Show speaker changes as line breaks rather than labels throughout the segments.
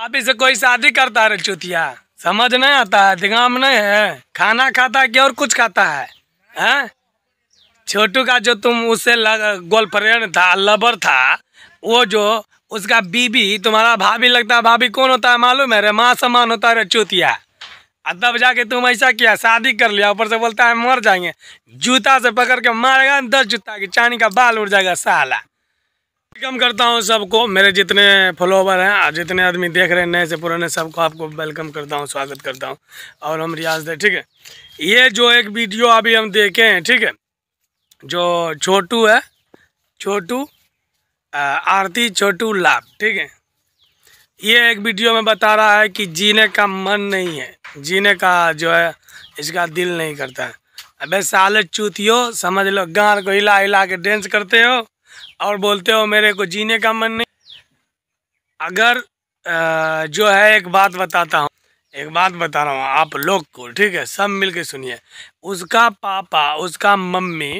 आप इसे कोई शादी करता है चुतिया समझ नहीं आता है दिगाम नहीं है खाना खाता है कि और कुछ खाता है हैं छोटू का जो तुम उससे गर्लफ्रेंड था लवर था वो जो उसका बीबी तुम्हारा भाभी लगता है भाभी कौन होता है मालूम है रे माँ समान होता है रे चुतिया तब जाके तुम ऐसा किया शादी कर लिया ऊपर से बोलता है मर जाएंगे जूता से पकड़ के मारेगा दस जूता की चानी का बाल उड़ जाएगा साला वेलकम करता हूँ सबको मेरे जितने फॉलोवर हैं जितने आदमी देख रहे हैं नए से पुराने सबको आपको वेलकम करता हूँ स्वागत करता हूँ और हम रियाज दे ठीक है ये जो एक वीडियो अभी हम देखे हैं ठीक है जो छोटू है छोटू आरती छोटू लाभ ठीक है ये एक वीडियो में बता रहा है कि जीने का मन नहीं है जीने का जो है इसका दिल नहीं करता है अब साले चूतियो समझ लो गार को हिला हिला के डांस करते हो और बोलते हो मेरे को जीने का मन नहीं अगर जो है एक बात बताता हूँ एक बात बता रहा हूँ आप लोग को ठीक है सब मिल के सुनिए उसका पापा उसका मम्मी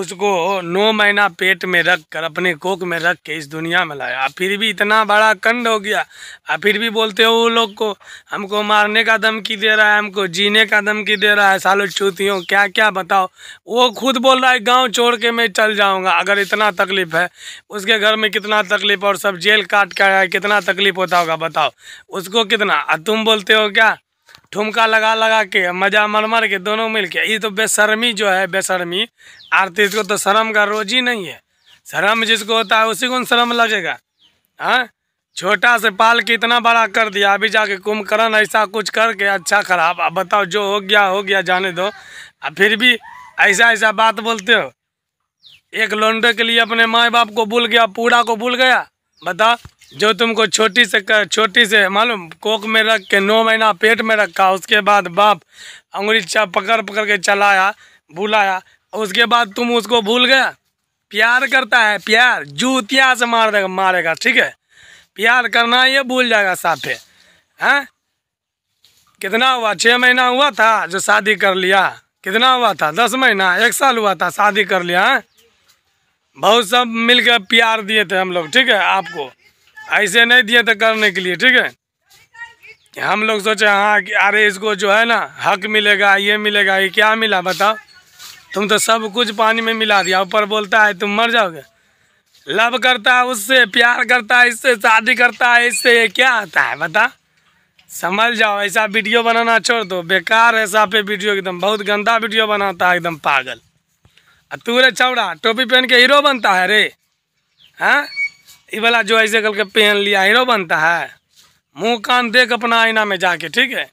उसको नौ महीना पेट में रख कर अपने कोक में रख के इस दुनिया में लाया फिर भी इतना बड़ा कंड हो गया आप फिर भी बोलते हो वो लोग को हमको मारने का धमकी दे रहा है हमको जीने का धमकी दे रहा है सालो चूतियों क्या क्या बताओ वो खुद बोल रहा है गांव छोड़ के मैं चल जाऊंगा अगर इतना तकलीफ है उसके घर में कितना तकलीफ और सब जेल काट के आया कितना तकलीफ होता होगा बताओ उसको कितना तुम बोलते हो क्या ठुमका लगा लगा के मजा मर मर के दोनों मिल के ये तो बेशर्मी जो है बेशर्मी आरतीस को तो शर्म का रोज ही नहीं है शर्म जिसको होता है उसी को शर्म लगेगा हाँ छोटा से पाल के इतना बड़ा कर दिया अभी जाके कुंभकर्ण ऐसा कुछ करके अच्छा खराब अब बताओ जो हो गया हो गया जाने दो अब फिर भी ऐसा ऐसा बात बोलते हो एक लौंडे के लिए अपने माए बाप को भूल गया पूरा को भूल गया बताओ जो तुमको छोटी से कर, छोटी से मालूम कोक में रख के नौ महीना पेट में रखा उसके बाद बाप अंगुली पकड़ पकड़ के चलाया बुलाया उसके बाद तुम उसको भूल गया प्यार करता है प्यार जूतिया से मार देगा मारेगा ठीक है प्यार करना ये भूल जाएगा साफे हैं हाँ? कितना हुआ छः महीना हुआ था जो शादी कर लिया कितना हुआ था दस महीना एक साल हुआ था शादी कर लिया हैं हाँ? बहुत सब मिलकर प्यार दिए थे हम लोग ठीक है आपको ऐसे नहीं दिए तो करने के लिए ठीक है हम लोग सोचे हाँ कि अरे इसको जो है ना हक मिलेगा ये मिलेगा ये क्या मिला बताओ तुम तो सब कुछ पानी में मिला दिया ऊपर बोलता है तुम मर जाओगे लव करता है उससे प्यार करता है इससे शादी करता है इससे ये क्या आता है बता समझ जाओ ऐसा वीडियो बनाना छोड़ दो बेकार ऐसा पे वीडियो एकदम बहुत गंदा वीडियो बनाता है एकदम पागल और तू रे चौड़ा टोपी पहन के हीरो बनता है रे हाँ ये वाला जो ऐसे करके पहन लिया हीरो बनता है मुंह कान देख अपना आईना में जाके ठीक है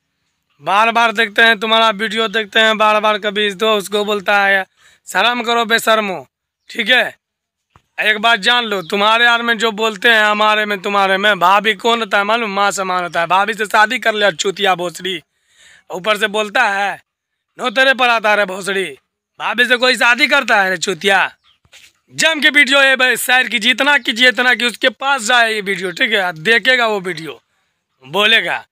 बार बार देखते हैं तुम्हारा वीडियो देखते हैं बार बार कभी इस दो उसको बोलता है शर्म करो बेशर्मो ठीक है एक बात जान लो तुम्हारे यार में जो बोलते हैं हमारे में तुम्हारे में भाभी कौन होता है मालूम माँ समान होता है भाभी से शादी कर ले चूतिया भोसड़ी ऊपर से बोलता है नो तेरे पर आता है भोसड़ी भाभी से कोई शादी करता है रे चूतिया जम के वीडियो है भाई सैर की जितना कीजिए इतना की उसके पास जाए ये वीडियो ठीक है देखेगा वो वीडियो बोलेगा